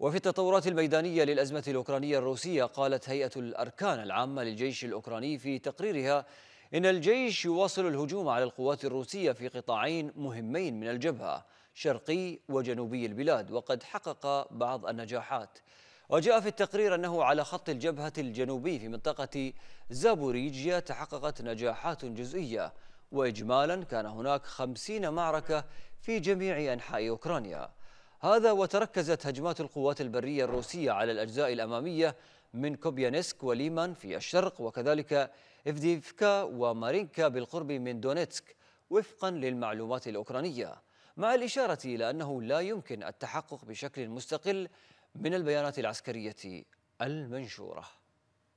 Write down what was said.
وفي التطورات الميدانية للأزمة الأوكرانية الروسية قالت هيئة الأركان العامة للجيش الأوكراني في تقريرها إن الجيش يواصل الهجوم على القوات الروسية في قطاعين مهمين من الجبهة شرقي وجنوبي البلاد وقد حقق بعض النجاحات وجاء في التقرير أنه على خط الجبهة الجنوبي في منطقة زابوريجيا تحققت نجاحات جزئية وإجمالا كان هناك خمسين معركة في جميع أنحاء أوكرانيا هذا وتركزت هجمات القوات البرية الروسية على الأجزاء الأمامية من كوبيانسك وليمان في الشرق وكذلك إفديفكا ومارينكا بالقرب من دونيتسك وفقا للمعلومات الأوكرانية مع الإشارة إلى أنه لا يمكن التحقق بشكل مستقل من البيانات العسكرية المنشورة